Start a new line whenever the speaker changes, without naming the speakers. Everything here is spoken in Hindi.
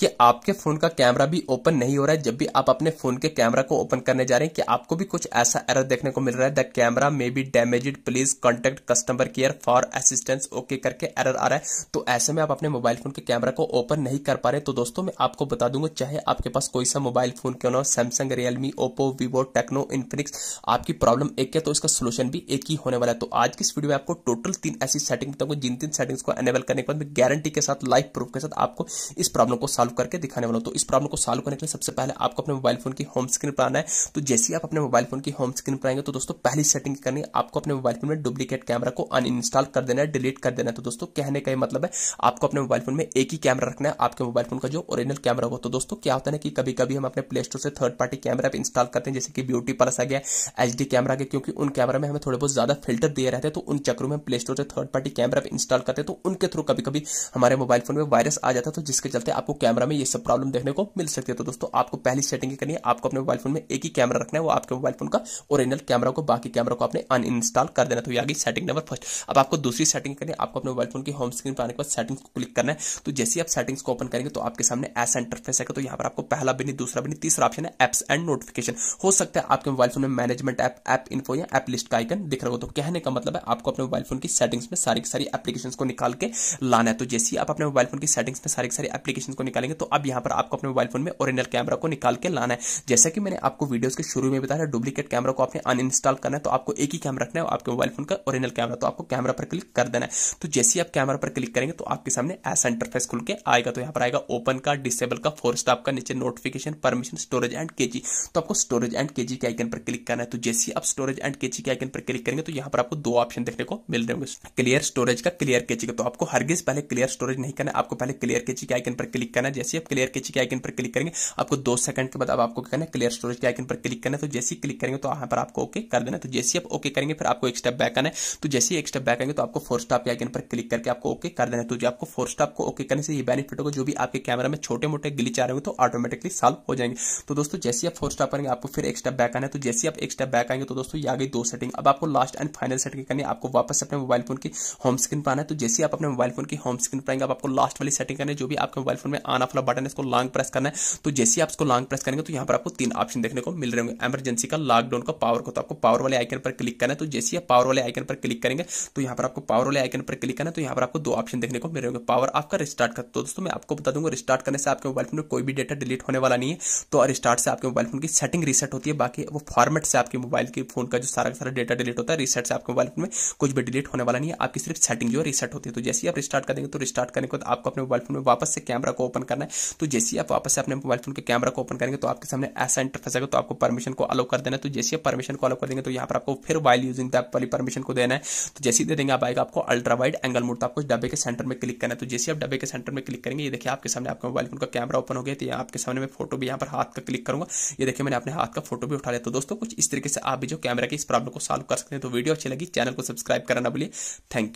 कि आपके फोन का कैमरा भी ओपन नहीं हो रहा है जब भी आप अपने फोन के कैमरा को ओपन करने जा रहे हैं कि आपको भी कुछ ऐसा एरर देखने को मिल रहा है the camera may be damage please contact customer care for assistance okay करके एरर आ रहा है तो ऐसे में आप अपने मोबाइल फोन के कैमरा को ओपन नहीं कर पा रहे तो दोस्तों मैं आपको बता दूंगा चाहे आपके पास कोई सा मोबाइल फोन क्यों ना हो Samsung Realme Oppo Vivo Tecno Infinix आपकी प्रॉब्लम एक है तो इसका सोल्यूशन भी एक ही होने वाला है तो आज की इस वीडियो में आपको टोटल तीन ऐसी सेटिंग बताऊंगा जिन तीन सेटिंग्स को एनेबल करने के बाद गारंटी के साथ लाइफ प्रूफ के साथ आपको इस प्रॉब्लम को सॉल्व सॉल्व करके दिखाने वाला हूं तो इस प्रॉब्लम को सॉल्व करने के लिए सबसे पहले आपको अपने मोबाइल फोन की होम स्क्रीन पर आना है तो जैसे ही आप अपने मोबाइल फोन की होम स्क्रीन पर आएंगे तो दोस्तों पहली सेटिंग करनी है आपको अपने मोबाइल फोन में डुप्लीकेट कैमरा को अनइंस्टॉल कर देना है डिलीट कर देना है तो दोस्तों कहने का मतलब है आपको अपने मोबाइल फोन में एक ही कैमरा रखना है आपके मोबाइल फोन का जो ओरिजिनल कैमरा हो तो दोस्तों क्या होता है कि कभी कभी हम अपने प्ले स्टोर से थर्ड पार्टी कैमरा इंस्टॉल करते हैं जैसे कि ब्यूटी प्लस आ गया एच कैमरा के क्योंकि उन कैमरा में हमें थोड़े बहुत ज्यादा फिल्टर दिए रहते हैं तो उन चक्रों में प्ले स्टोर से थर्ड पार्टी कैमरा इंस्टॉल करते हैं तो उनके थ्रू कभी कभी हमारे मोबाइल फोन में वायरस आ जाता है तो जिसके चलते आपको कैमरा कैमरा में ये सब प्रॉब्लम देखने को मिल सकती है तो दोस्तों आपको पहली सेटिंग करनी है आपको अपने मोबाइल फोन में एक ही कैमरा रखना है वो आपके मोबाइल फोन का ओरिजिनल कैमरा को बाकी कैमरा को आपने अन कर देना तो ये सेटिंग नंबर फर्स्ट अब आपको दूसरी सेटिंग करनी है आपको अपने मोबाइल फोन की होम स्क्रीन पर आने के बाद सेटिंग को क्लिक करना है तो जैसे ही आप सेटिंग्स को ओपन करेंगे तो आपके सामने ऐसा इंटरफेस है तो यहाँ पर आपको पहला भी नहीं दूसरा भी नहीं तीसरा ऑप्शन है एप्स एंड नोटिफिकेशन हो सकता है आपके मोबाइल फोन में मैनेजमेंट ऐप ऐप इन्फो या एप लिस्ट का आइकन दिख रहा हो तो कहने का मतलब है आपको अपने मोबाइल फोन की सेटिंग्स में सारी सारी एप्लीकेशन को निकाल के लाना है तो जैसे ही आप अपने मोबाइल फोन की सेटिंग्स में सारी सारी एप्लीकेशन को निकालेंगे जाएंगे तो अब यहाँ पर आपको अपने मोबाइल फोन में ओरिजिनल कैमरा को निकाल के लाना है जैसा कि मैंने आपको वीडियोस के शुरू में बताया डुप्लीकेट कैमरा को आपने अनइंस्टॉल करना है तो आपको एक ही कैमरा रखना है आपके मोबाइल फोन का ओरिजिनल कैमरा तो आपको कैमरा पर क्लिक कर देना है तो जैसे ही आप कैमरा पर क्लिक करेंगे तो आपके सामने ऐसा इंटरफेस खुल के आएगा तो यहाँ पर आएगा ओपन का डिसेबल का फोर स्टाफ का नीचे नोटिफिकेशन परमिशन स्टोरेज एंड के तो आपको स्टोरेज एंड के के आइकन पर क्लिक करना है तो जैसे ही आप स्टोरेज एंड के के आइकन पर क्लिक करेंगे तो यहाँ पर आपको दो ऑप्शन देखने को मिल रहे होंगे क्लियर स्टोरेज का क्लियर के का तो आपको हरगिज पहले क्लियर स्टोरेज नहीं करना है आपको पहले क्लियर के के आइकन पर क्लिक करना जैसे आप क्लियर के के आइकन पर क्लिक करेंगे आपको दो सेकंड के बाद अब आपको करना है क्लियर स्टोरेज के आइकन पर क्लिक करना है तो जैसे ही क्लिक करेंगे तो यहाँ पर आपको ओके कर देना तो जैसे आप ओके करेंगे फिर आपको एक स्टेप बैक आना है तो जैसे ही एक स्टेप बैक आएंगे तो आपको फोर स्टॉप के आइकन पर क्लिक करके आपको ओके कर देना तो जो आपको फोर स्टॉप को ओके करने से ये बेनिफिट होगा जो भी आपके कैमरा में छोटे मोटे ग्लिच आ रहे हो तो ऑटोमेटिकली सॉल्व हो जाएंगे तो दोस्तों जैसे आप फोर स्टॉप करेंगे आपको फिर एक स्टेप बैक आना है तो जैसे आप एक स्टेप बैक आएंगे तो दोस्तों आ गई दो सेटिंग अब आपको लास्ट एंड फाइनल सेटिंग करनी है आपको वापस अपने मोबाइल फोन की होम स्क्रीन पर आना है तो जैसे आप अपने मोबाइल फोन की होम स्क्रीन पर आएंगे आपको लास्ट वाली सेटिंग करनी है जो भी आपके मोबाइल फोन में आना वाला बटन इसको लॉन्ग प्रेस करना है तो जैसे आप इसको लॉन्ग प्रेस करेंगे तो यहाँ पर आपको तीन ऑप्शन देखने को मिल रहे होंगे एमरजेंसी का लॉकडाउन का पावर को तो आपको पावर वाले आइकन पर क्लिक करना है तो जैसे आप पावर वाले आइकन पर क्लिक करेंगे तो यहाँ पर आपको पावर वाले आइकन पर क्लिक करना है तो यहाँ पर आपको दो ऑप्शन देखने को मिल रहे होंगे पावर आपका रिस्टार्ट कर तो दोस्तों मैं आपको बता दूंगा रिस्टार्ट करने से आपके मोबाइल फोन में कोई भी डेटा डिलीट होने वाला नहीं है तो रिस्टार्ट से आपके मोबाइल फोन की सेटिंग रीसेट होती है बाकी वो फॉर्मेट से आपके मोबाइल के फोन का जो सारा सारा डेटा डिलीट होता है रिसेट से आपके मोबाइल फोन में कुछ भी डिलीट होने वाला नहीं है आपकी सिर्फ सेटिंग जो है रिसेट होती है तो जैसे ही आप रिस्टार्ट करेंगे तो रिस्टार्ट करने के बाद आपको अपने मोबाइल फोन में वापस से कैमरा को ओपन करना करना है तो जैसे आप वापस से अपने मोबाइल फोन के कैमरा को ओपन करेंगे तो आपके सामने ऐसा इंटरफेस आएगा तो आपको परमिशन को अलाउ कर देना है तो जैसे आप परमिशन को अलाउ कर देंगे तो यहाँ पर आपको फिर वाइल यूजिंग दैप वाली परमिशन को देना है तो जैसे ही दे देंगे आप आएगा आपको अल्ट्रा वाइड एंगल मोड तो आपको डब्बे के सेंटर में क्लिक करना है तो जैसे आप डब्बे के सेंटर में क्लिक करेंगे ये देखिए आपके सामने आपका मोबाइल फोन का कैमरा ओपन हो गया तो यहाँ आपके सामने मैं फोटो भी यहाँ पर हाथ का क्लिक करूंगा ये देखिए मैंने अपने हाथ का फोटो भी उठा लिया तो दोस्तों कुछ इस तरीके से आप भी जो कैमरा की इस प्रॉब्लम को सॉल्व कर सकते हैं तो वीडियो अच्छी लगी चैनल को सब्सक्राइब करना बोलिए थैंक यू